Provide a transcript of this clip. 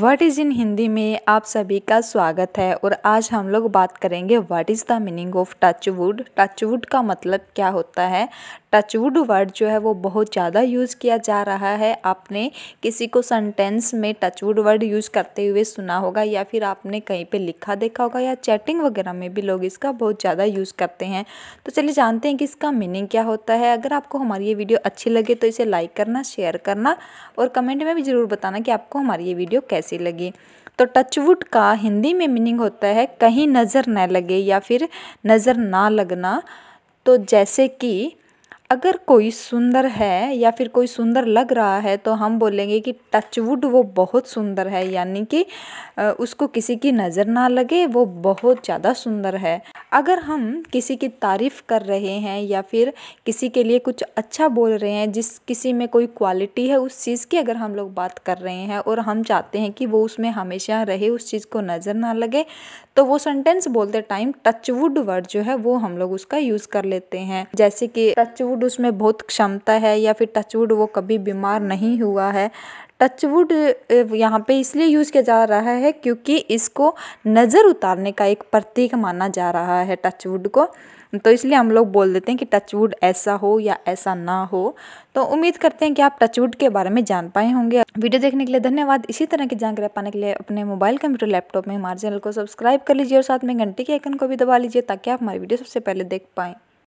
word is in Hindi में आप सभी का स्वागत है और आज हम लोग बात करेंगे what is the meaning of touchwood touchwood का मतलब क्या होता है टच वुड वर्ड जो है वो बहुत ज़्यादा यूज़ किया जा रहा है आपने किसी को सेंटेंस में टचवुड वर्ड यूज़ करते हुए सुना होगा या फिर आपने कहीं पे लिखा देखा होगा या चैटिंग वगैरह में भी लोग इसका बहुत ज़्यादा यूज़ करते हैं तो चलिए जानते हैं कि इसका मीनिंग क्या होता है अगर आपको हमारी ये वीडियो अच्छी लगे तो इसे लाइक करना शेयर करना और कमेंट में भी ज़रूर बताना कि आपको हमारी ये वीडियो कैसे कैसी लगी तो टचवुड का हिंदी में मीनिंग होता है कहीं नज़र न लगे या फिर नज़र ना लगना तो जैसे कि अगर कोई सुंदर है या फिर कोई सुंदर लग रहा है तो हम बोलेंगे कि टचवुड वो बहुत सुंदर है यानी कि उसको किसी की नज़र ना लगे वो बहुत ज़्यादा सुंदर है अगर हम किसी की तारीफ़ कर रहे हैं या फिर किसी के लिए कुछ अच्छा बोल रहे हैं जिस किसी में कोई क्वालिटी है उस चीज़ की अगर हम लोग बात कर रहे हैं और हम चाहते हैं कि वो उसमें हमेशा रहे उस चीज़ को नज़र ना लगे तो वो सेंटेंस बोलते टाइम टचवुड वर्ड जो है वो हम लोग उसका यूज़ कर लेते हैं जैसे कि टचवुड टचवुड उसमें बहुत क्षमता है या फिर टचवुड वो कभी बीमार नहीं हुआ है टचवुड यहाँ पे इसलिए यूज़ किया जा रहा है क्योंकि इसको नज़र उतारने का एक प्रतीक माना जा रहा है टचवुड को तो इसलिए हम लोग बोल देते हैं कि टचवुड ऐसा हो या ऐसा ना हो तो उम्मीद करते हैं कि आप टचवुड के बारे में जान पाए होंगे वीडियो देखने के लिए धन्यवाद इसी तरह की जानकारी पाने के लिए अपने मोबाइल कंप्यूटर लैपटॉप में हमारे चैनल को सब्सक्राइब कर लीजिए और साथ में घंटे के आइकन को भी दबा लीजिए ताकि आप हमारी वीडियो सबसे पहले देख पाएँ